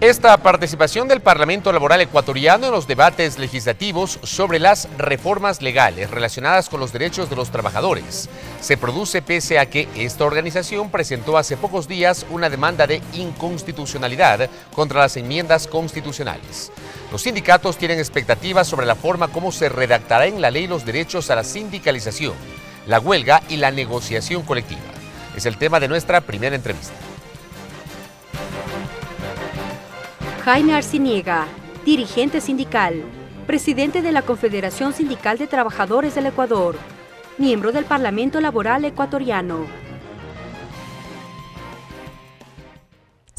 Esta participación del Parlamento Laboral Ecuatoriano en los debates legislativos sobre las reformas legales relacionadas con los derechos de los trabajadores se produce pese a que esta organización presentó hace pocos días una demanda de inconstitucionalidad contra las enmiendas constitucionales. Los sindicatos tienen expectativas sobre la forma como se redactará en la ley los derechos a la sindicalización la huelga y la negociación colectiva. Es el tema de nuestra primera entrevista. Jaime Arciniega, dirigente sindical, presidente de la Confederación Sindical de Trabajadores del Ecuador, miembro del Parlamento Laboral Ecuatoriano.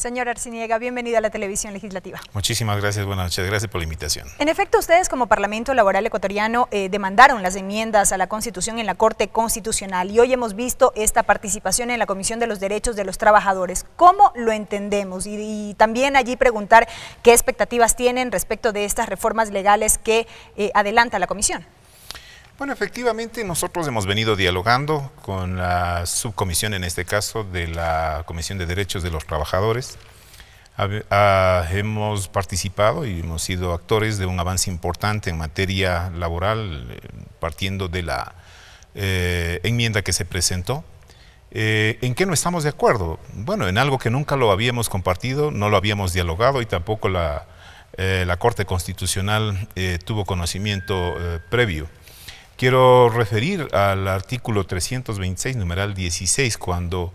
Señora Arciniega, bienvenida a la televisión legislativa. Muchísimas gracias, buenas noches, gracias por la invitación. En efecto, ustedes como Parlamento Laboral Ecuatoriano eh, demandaron las enmiendas a la Constitución en la Corte Constitucional y hoy hemos visto esta participación en la Comisión de los Derechos de los Trabajadores. ¿Cómo lo entendemos? Y, también allí preguntar qué expectativas tienen respecto de estas reformas legales que eh, adelanta la Comisión. Bueno, efectivamente nosotros hemos venido dialogando con la subcomisión, en este caso, de la Comisión de Derechos de los Trabajadores. Ah, hemos participado y hemos sido actores de un avance importante en materia laboral, eh, partiendo de la eh, enmienda que se presentó. Eh, ¿En qué no estamos de acuerdo? Bueno, en algo que nunca lo habíamos compartido, no lo habíamos dialogado y tampoco la Corte Constitucional tuvo conocimiento previo quiero referir al artículo 326, numeral 16, cuando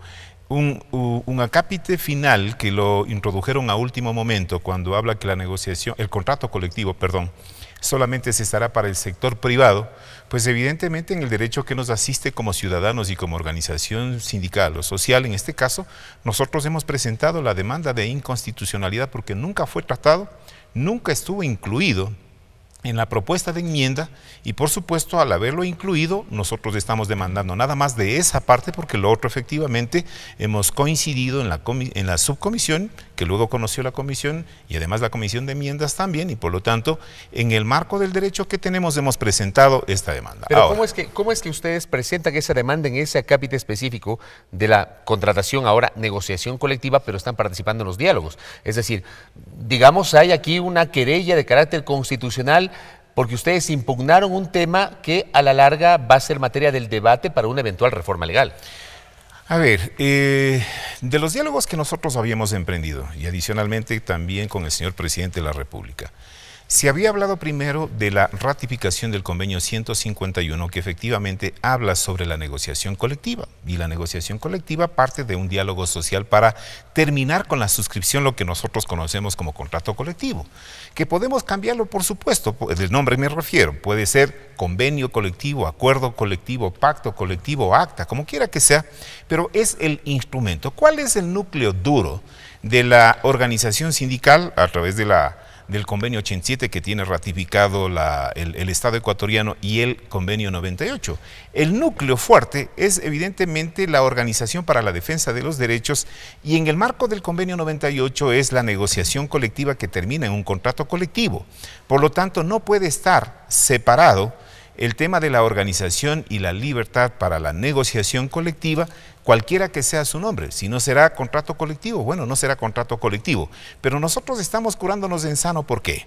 un, un, acápite final que lo introdujeron a último momento cuando habla que la negociación, el contrato colectivo, perdón, solamente se estará para el sector privado, pues evidentemente en el derecho que nos asiste como ciudadanos y como organización sindical o social, en este caso, nosotros hemos presentado la demanda de inconstitucionalidad porque nunca fue tratado, nunca estuvo incluido en la propuesta de enmienda y por supuesto al haberlo incluido nosotros estamos demandando nada más de esa parte porque lo otro efectivamente hemos coincidido en la, en la subcomisión que luego conoció la comisión y además la comisión de enmiendas también y por lo tanto en el marco del derecho que tenemos hemos presentado esta demanda. Pero ¿cómo, es que, ¿cómo es que ustedes presentan esa demanda en ese acápite específico de la contratación ahora negociación colectiva pero están participando en los diálogos? Es decir, digamos hay aquí una querella de carácter constitucional porque ustedes impugnaron un tema que a la larga va a ser materia del debate para una eventual reforma legal. A ver, eh, de los diálogos que nosotros habíamos emprendido y adicionalmente también con el señor presidente de la República, se había hablado primero de la ratificación del convenio 151 que efectivamente habla sobre la negociación colectiva y la negociación colectiva parte de un diálogo social para terminar con la suscripción, lo que nosotros conocemos como contrato colectivo, que podemos cambiarlo por supuesto, del nombre me refiero, puede ser convenio colectivo, acuerdo colectivo, pacto colectivo, acta, como quiera que sea, pero es el instrumento. ¿Cuál es el núcleo duro de la organización sindical a través de la del convenio 87 que tiene ratificado el, el Estado ecuatoriano y el convenio 98. El núcleo fuerte es evidentemente la Organización para la Defensa de los Derechos y en el marco del convenio 98 es la negociación colectiva que termina en un contrato colectivo. Por lo tanto, no puede estar separado el tema de la organización y la libertad para la negociación colectiva, cualquiera que sea su nombre. Si no será contrato colectivo, bueno, no será contrato colectivo. Pero nosotros estamos curándonos de sano, ¿por qué?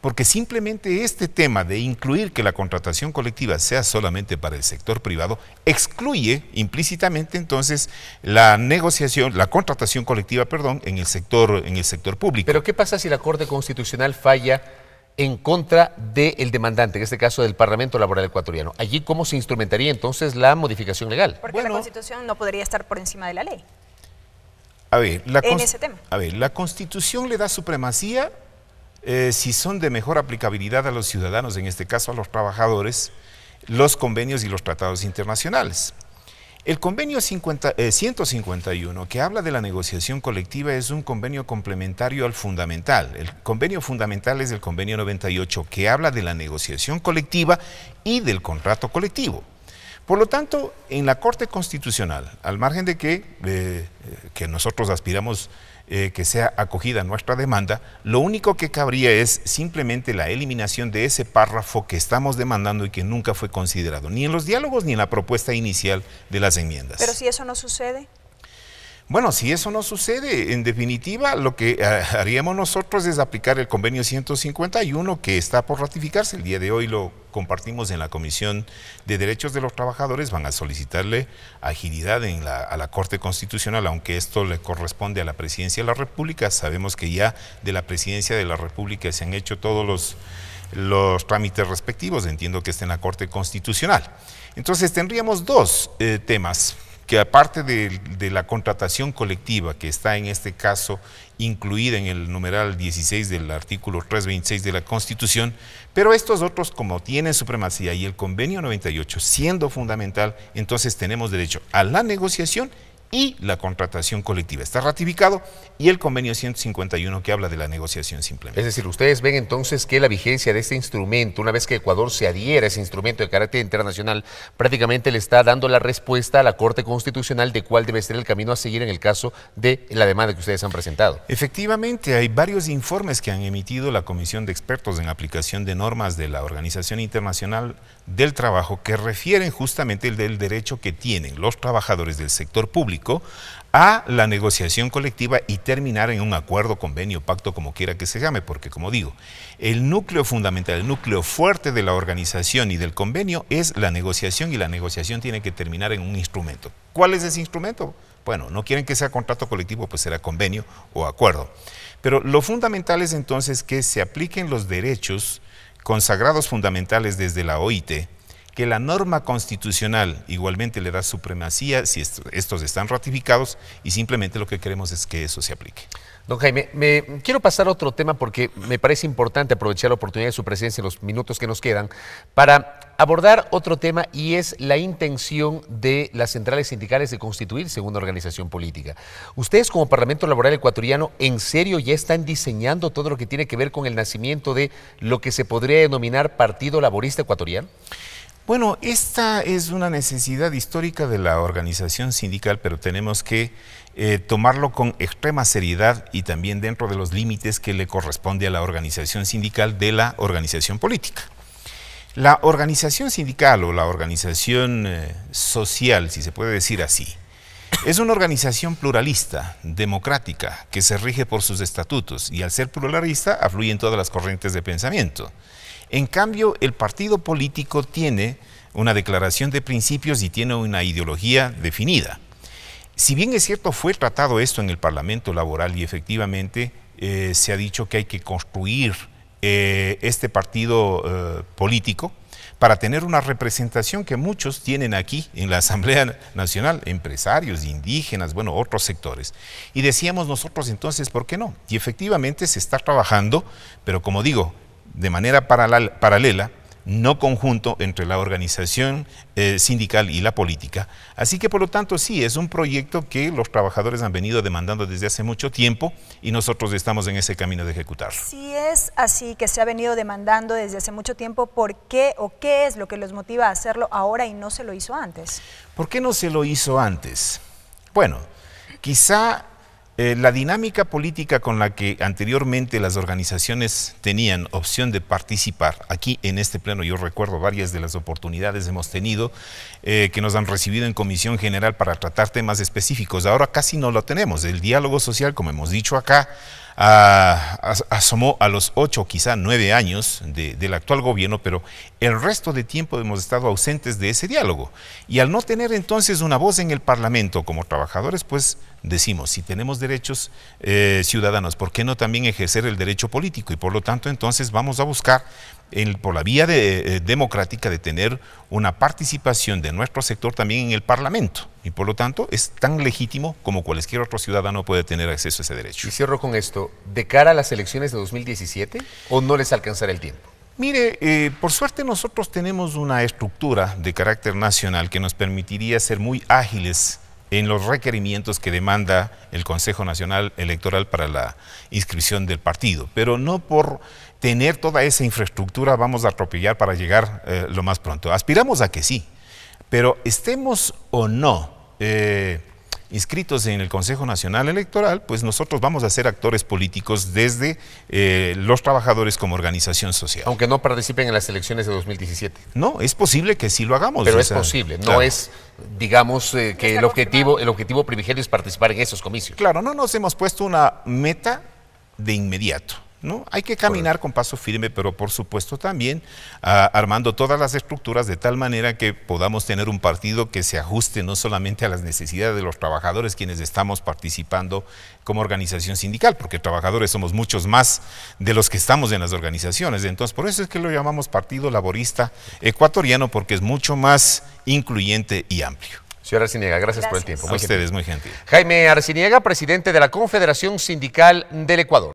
Porque simplemente este tema de incluir que la contratación colectiva sea solamente para el sector privado excluye implícitamente entonces la negociación, la contratación colectiva, perdón, en el sector, en el sector público. Pero ¿qué pasa si la Corte Constitucional falla en contra del demandante, en este caso del Parlamento Laboral Ecuatoriano. ¿Allí cómo se instrumentaría entonces la modificación legal? Porque la Constitución no podría estar por encima de la ley. la en ese tema. A ver, la Constitución le da supremacía eh, si son de mejor aplicabilidad a los ciudadanos, en este caso a los trabajadores, los convenios y los tratados internacionales. El convenio 151, eh, que habla de la negociación colectiva, es un convenio complementario al fundamental. El convenio fundamental es el convenio 98, que habla de la negociación colectiva y del contrato colectivo. Por lo tanto, en la Corte Constitucional, al margen de que, eh, eh, que nosotros aspiramos eh, que sea acogida nuestra demanda, lo único que cabría es simplemente la eliminación de ese párrafo que estamos demandando y que nunca fue considerado, ni en los diálogos ni en la propuesta inicial de las enmiendas. Pero si eso no sucede. Bueno, si eso no sucede, en definitiva, lo que eh, haríamos nosotros es aplicar el convenio 151 que está por ratificarse. El día de hoy lo compartimos en la Comisión de Derechos de los Trabajadores, van a solicitarle agilidad en la, a la Corte Constitucional, aunque esto le corresponde a la Presidencia de la República. Sabemos que ya de la Presidencia de la República se han hecho todos los, los trámites respectivos, entiendo que está en la Corte Constitucional. Entonces tendríamos dos eh, temas que aparte de, la contratación colectiva, que está en este caso incluida en el numeral 16 del artículo 326 de la Constitución, pero estos otros como tienen supremacía y el convenio 98 siendo fundamental, entonces tenemos derecho a la negociación y la contratación colectiva. Está ratificado y el convenio 151 que habla de la negociación simplemente. Es decir, ustedes ven entonces que la vigencia de este instrumento, una vez que Ecuador se adhiera a ese instrumento de carácter internacional, prácticamente le está dando la respuesta a la Corte Constitucional de cuál debe ser el camino a seguir en el caso de la demanda que ustedes han presentado. Efectivamente, hay varios informes que han emitido la Comisión de Expertos en aplicación de normas de la Organización Internacional del Trabajo que refieren justamente el del derecho que tienen los trabajadores del sector público a la negociación colectiva y terminar en un acuerdo, convenio, pacto, como quiera que se llame, porque como digo, el núcleo fundamental, el núcleo fuerte de la organización y del convenio es la negociación y la negociación tiene que terminar en un instrumento. ¿Cuál es ese instrumento? Bueno, no quieren que sea contrato colectivo, pues será convenio o acuerdo. Pero lo fundamental es entonces que se apliquen los derechos consagrados fundamentales desde la OIT, que la norma constitucional igualmente le da supremacía si estos están ratificados y simplemente lo que queremos es que eso se aplique. Don Jaime, me, quiero pasar a otro tema porque me parece importante aprovechar la oportunidad de su presencia en los minutos que nos quedan para abordar otro tema y es la intención de las centrales sindicales de constituirse segunda organización política. Ustedes como Parlamento Laboral Ecuatoriano, ¿en serio ya están diseñando todo lo que tiene que ver con el nacimiento de lo que se podría denominar Partido Laborista Ecuatoriano? Bueno, esta es una necesidad histórica de la organización sindical, pero tenemos que eh, tomarlo con extrema seriedad y también dentro de los límites que le corresponde a la organización sindical de la organización política. La organización sindical o la organización eh, social, si se puede decir así, es una organización pluralista, democrática, que se rige por sus estatutos y al ser pluralista afluyen todas las corrientes de pensamiento. En cambio, el partido político tiene una declaración de principios y tiene una ideología definida. Si bien es cierto, fue tratado esto en el Parlamento Laboral y efectivamente eh, se ha dicho que hay que construir eh, este partido eh, político para tener una representación que muchos tienen aquí en la Asamblea Nacional, empresarios, indígenas, bueno, otros sectores. Y decíamos nosotros entonces, ¿por qué no? Y efectivamente se está trabajando, pero como digo, de manera paralela, no conjunto entre la organización eh, sindical y la política. Así que por lo tanto sí, es un proyecto que los trabajadores han venido demandando desde hace mucho tiempo y nosotros estamos en ese camino de ejecutarlo. Si es así que se ha venido demandando desde hace mucho tiempo, ¿por qué o qué es lo que los motiva a hacerlo ahora y no se lo hizo antes? ¿Por qué no se lo hizo antes? Bueno, quizá eh, la dinámica política con la que anteriormente las organizaciones tenían opción de participar, aquí en este pleno yo recuerdo varias de las oportunidades hemos tenido eh, que nos han recibido en Comisión General para tratar temas específicos, ahora casi no lo tenemos. El diálogo social, como hemos dicho acá, asomó a los ocho, quizá nueve años del actual gobierno, pero el resto de tiempo hemos estado ausentes de ese diálogo. Y al no tener entonces una voz en el Parlamento como trabajadores, pues decimos, si tenemos derechos eh, ciudadanos, ¿por qué no también ejercer el derecho político? Y por lo tanto, entonces vamos a buscar, por la vía eh, democrática, de tener una participación de nuestro sector también en el Parlamento. Y por lo tanto, es tan legítimo como cualquier otro ciudadano puede tener acceso a ese derecho. Y cierro con esto, ¿de cara a las elecciones de 2017 o no les alcanzará el tiempo? Mire, eh, por suerte nosotros tenemos una estructura de carácter nacional que nos permitiría ser muy ágiles en los requerimientos que demanda el Consejo Nacional Electoral para la inscripción del partido. Pero no por tener toda esa infraestructura vamos a atropellar para llegar eh, lo más pronto. Aspiramos a que sí, pero estemos o no eh, inscritos en el Consejo Nacional Electoral, pues nosotros vamos a ser actores políticos desde eh, los trabajadores como organización social. Aunque no participen en las elecciones de 2017. No, es posible que sí lo hagamos. Pero es posible, no es, digamos, eh, que el objetivo, el objetivo es participar en esos comicios. Claro, no nos hemos puesto una meta de inmediato. ¿No? Hay que caminar con paso firme, pero por supuesto también ah, armando todas las estructuras de tal manera que podamos tener un partido que se ajuste no solamente a las necesidades de los trabajadores quienes estamos participando como organización sindical, porque trabajadores somos muchos más de los que estamos en las organizaciones. Entonces, por eso es que lo llamamos Partido Laborista Ecuatoriano, porque es mucho más incluyente y amplio. Señora Arciniega, gracias, por el tiempo. Muy ustedes, muy gentil. Jaime Arciniega, presidente de la Confederación Sindical del Ecuador.